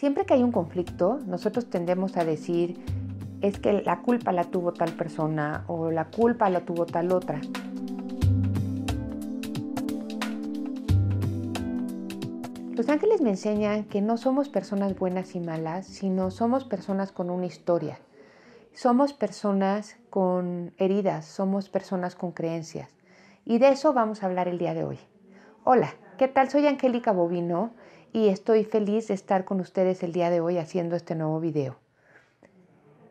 Siempre que hay un conflicto, nosotros tendemos a decir, es que la culpa la tuvo tal persona o la culpa la tuvo tal otra. Los ángeles me enseñan que no somos personas buenas y malas, sino somos personas con una historia. Somos personas con heridas, somos personas con creencias. Y de eso vamos a hablar el día de hoy. Hola, ¿qué tal? Soy Angélica Bovino y estoy feliz de estar con ustedes el día de hoy haciendo este nuevo video.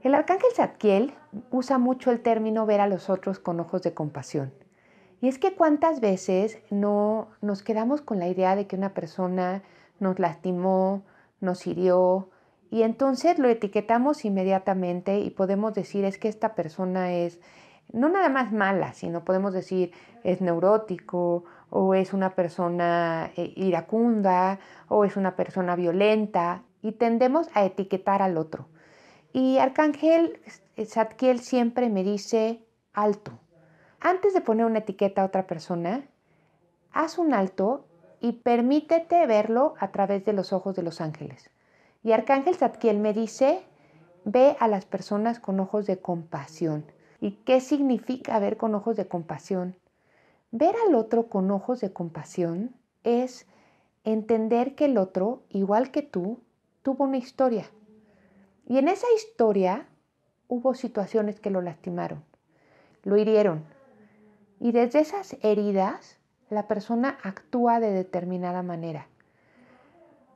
El arcángel Zadkiel usa mucho el término ver a los otros con ojos de compasión. Y es que cuántas veces no nos quedamos con la idea de que una persona nos lastimó, nos hirió, y entonces lo etiquetamos inmediatamente y podemos decir es que esta persona es no nada más mala, sino podemos decir es neurótico o es una persona eh, iracunda, o es una persona violenta, y tendemos a etiquetar al otro. Y Arcángel Satkiel siempre me dice alto. Antes de poner una etiqueta a otra persona, haz un alto y permítete verlo a través de los ojos de los ángeles. Y Arcángel Satkiel me dice, ve a las personas con ojos de compasión. ¿Y qué significa ver con ojos de compasión? Ver al otro con ojos de compasión es entender que el otro, igual que tú, tuvo una historia. Y en esa historia hubo situaciones que lo lastimaron, lo hirieron. Y desde esas heridas, la persona actúa de determinada manera.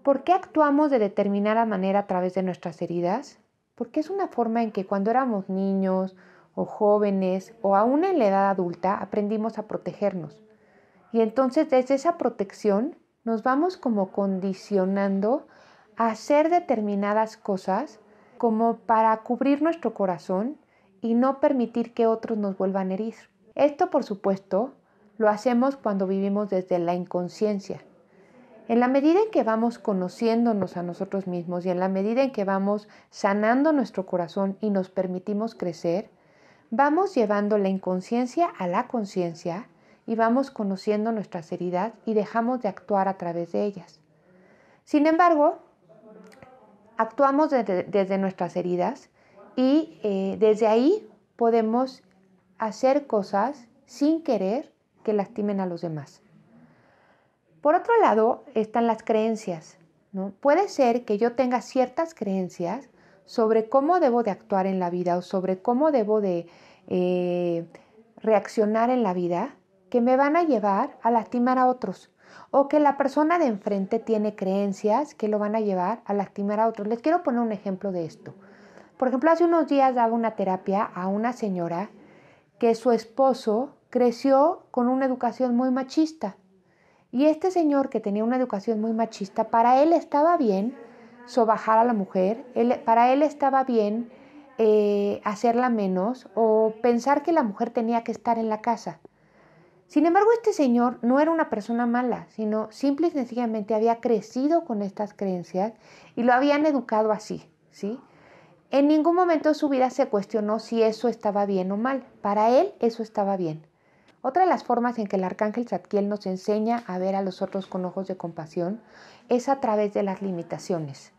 ¿Por qué actuamos de determinada manera a través de nuestras heridas? Porque es una forma en que cuando éramos niños o jóvenes o aún en la edad adulta aprendimos a protegernos. Y entonces desde esa protección nos vamos como condicionando a hacer determinadas cosas como para cubrir nuestro corazón y no permitir que otros nos vuelvan a herir. Esto, por supuesto, lo hacemos cuando vivimos desde la inconsciencia. En la medida en que vamos conociéndonos a nosotros mismos y en la medida en que vamos sanando nuestro corazón y nos permitimos crecer, Vamos llevando la inconsciencia a la conciencia y vamos conociendo nuestras heridas y dejamos de actuar a través de ellas. Sin embargo, actuamos desde, nuestras heridas y eh, desde ahí podemos hacer cosas sin querer que lastimen a los demás. Por otro lado están las creencias. ¿no? Puede ser que yo tenga ciertas creencias sobre cómo debo de actuar en la vida o sobre cómo debo de eh, reaccionar en la vida que me van a llevar a lastimar a otros o que la persona de enfrente tiene creencias que lo van a llevar a lastimar a otros. Les quiero poner un ejemplo de esto. Por ejemplo, hace unos días daba una terapia a una señora que su esposo creció con una educación muy machista. Y este señor que tenía una educación muy machista, para él estaba bien sobajar a la mujer. para él estaba bien eh, hacerla menos o pensar que la mujer tenía que estar en la casa. Sin embargo, este señor no era una persona mala, sino simple y sencillamente había crecido con estas creencias y lo habían educado así, ¿sí? En ningún momento de su vida se cuestionó si eso estaba bien o mal. Para él eso estaba bien. Otra de las formas en que el arcángel Zadkiel nos enseña a ver a los otros con ojos de compasión es a través de las limitaciones,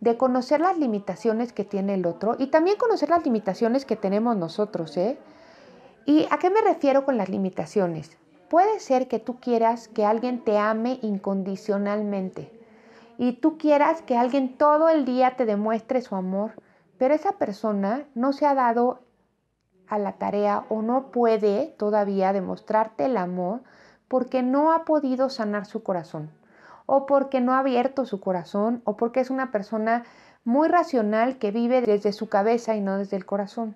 de conocer las limitaciones que tiene el otro y también conocer las limitaciones que tenemos nosotros. ¿eh? ¿Y a qué me refiero con las limitaciones? Puede ser que tú quieras que alguien te ame incondicionalmente y tú quieras que alguien todo el día te demuestre su amor, pero esa persona no se ha dado a la tarea o no puede todavía demostrarte el amor porque no ha podido sanar su corazón o porque no ha abierto su corazón o porque es una persona muy racional que vive desde su cabeza y no desde el corazón.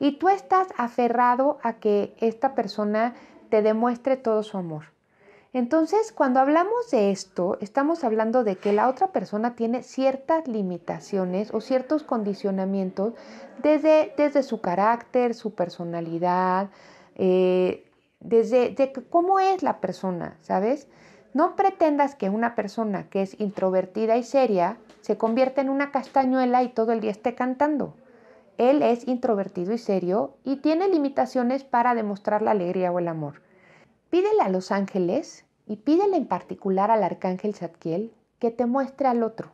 Y tú estás aferrado a que esta persona te demuestre todo su amor. Entonces, cuando hablamos de esto, estamos hablando de que la otra persona tiene ciertas limitaciones o ciertos condicionamientos desde, su carácter, su personalidad, eh, desde de cómo es la persona, ¿sabes? No pretendas que una persona que es introvertida y seria se convierta en una castañuela y todo el día esté cantando. Él es introvertido y serio y tiene limitaciones para demostrar la alegría o el amor. Pídele a los ángeles y pídele en particular al arcángel Zadkiel que te muestre al otro.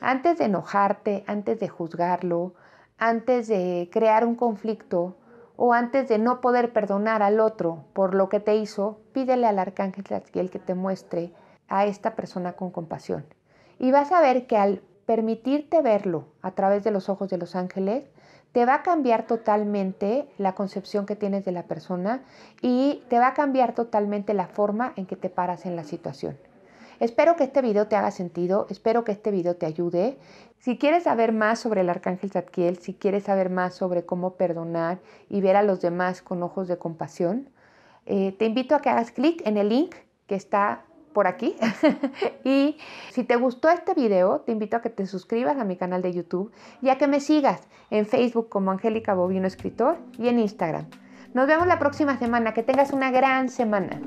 Antes de enojarte, antes de juzgarlo, antes de crear un conflicto o antes de no poder perdonar al otro por lo que te hizo, pídele al arcángel Zadkiel que te muestre a esta persona con compasión. Y vas a ver que al permitirte verlo a través de los ojos de los ángeles, te va a cambiar totalmente la concepción que tienes de la persona y te va a cambiar totalmente la forma en que te paras en la situación. Espero que este video te haga sentido, espero que este video te ayude. Si quieres saber más sobre el arcángel Zadkiel, si quieres saber más sobre cómo perdonar y ver a los demás con ojos de compasión, eh, te invito a que hagas clic en el link que está por aquí. y si te gustó este video, te invito a que te suscribas a mi canal de YouTube y a que me sigas en Facebook como Angélica Bovino Escritor y en Instagram. Nos vemos la próxima semana. Que tengas una gran semana.